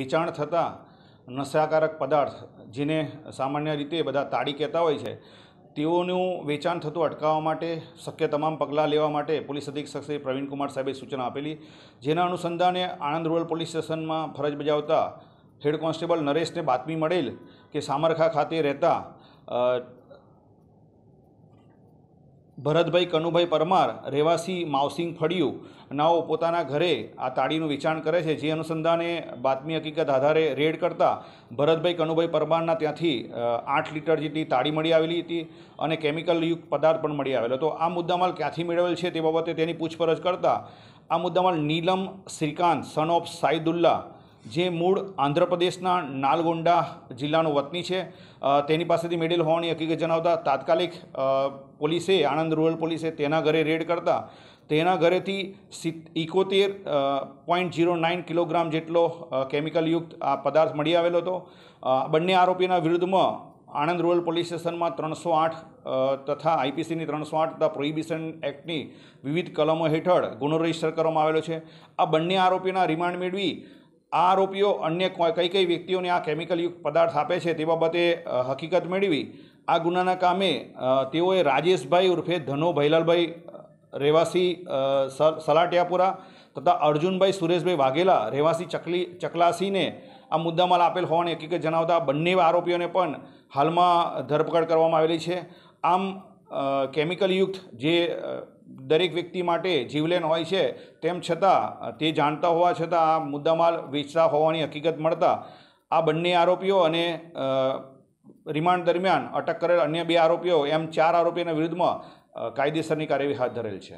વેચાણ થતા નશાકારક પદાર્થ જેને સામાન્ય રીતે બધા તાળી કહેતા હોય છે તેઓનું વેચાણ થતું અટકાવવા માટે શક્ય તમામ પગલાં લેવા માટે પોલીસ અધિક્ષક શ્રી પ્રવીણકુમાર સાહેબે સૂચના આપેલી જેના અનુસંધાને આણંદ રૂરલ પોલીસ સ્ટેશનમાં ફરજ બજાવતા હેડ કોન્સ્ટેબલ નરેશને બાતમી મળેલ કે સામરખા ખાતે રહેતા ભરતભાઈ કનુભાઈ પરમાર રહેવાસી માવસિંગ ફળિયું નાઓ પોતાના ઘરે આ તાળીનું વેચાણ કરે છે જે અનુસંધાને બાતમી હકીકત આધારે રેડ કરતાં ભરતભાઈ કનુભાઈ પરમારના ત્યાંથી આઠ લીટર જેટલી તાળી મળી આવેલી હતી અને કેમિકલયુક્ત પદાર્થ પણ મળી આવેલો તો આ મુદ્દામાલ ક્યાંથી મેળવેલ છે તે બાબતે તેની પૂછપરછ કરતાં આ મુદ્દામાં નીલમ શ્રીકાંત સન ઓફ સાઈદુલ્લા જે મૂળ આંધ્રપ્રદેશના નાલગોંડા જિલ્લાનું વતની છે તેની પાસેથી મેળેલ હોવાની હકીકત જણાવતા તાત્કાલિક પોલીસે આણંદ રૂરલ પોલીસે તેના ઘરે રેડ કરતા તેના ઘરેથી ઇકોતેર પોઈન્ટ જીરો નાઇન કિલોગ્રામ જેટલો કેમિકલયુક્ત આ પદાર્થ મળી આવેલો હતો બંને આરોપીના વિરુદ્ધમાં આણંદ રૂરલ પોલીસ સ્ટેશનમાં ત્રણસો આઠ તથા આઈપીસીની ત્રણસો આઠ તથા પ્રોહિબિશન એક્ટની વિવિધ કલમો હેઠળ ગુનો રજીસ્ટર કરવામાં આવેલો છે આ બંને આરોપીના રિમાન્ડ મેળવી આ આરોપીઓ અન્ય કઈ કઈ વ્યક્તિઓને આ કેમિકલયુક્ત પદાર્થ આપે છે તે બાબતે હકીકત મેળવી આ ગુનાના કામે તેઓએ રાજેશભાઈ ઉર્ફે ધનો ભૈલાલભાઈ રહેવાસી સલાટિયાપુરા તથા અર્જુનભાઈ સુરેશભાઈ વાઘેલા રહેવાસી ચકલી ચકલાસીને આ મુદ્દામાં આપેલ હોવાની હકીકત જણાવતા બંને આરોપીઓને પણ હાલમાં ધરપકડ કરવામાં આવેલી છે આમ કેમિકલયુક્ત જે દરેક વ્યક્તિ માટે જીવલેણ હોય છે તેમ છતાં તે જાણતા હોવા છતાં આ મુદ્દામાલ વેચતા હોવાની હકીકત મળતા આ બંને આરોપીઓ અને રિમાન્ડ દરમિયાન અટક કરેલ અન્ય બે આરોપીઓ એમ ચાર આરોપીઓના વિરુદ્ધમાં કાયદેસરની કાર્યવાહી હાથ ધરેલ છે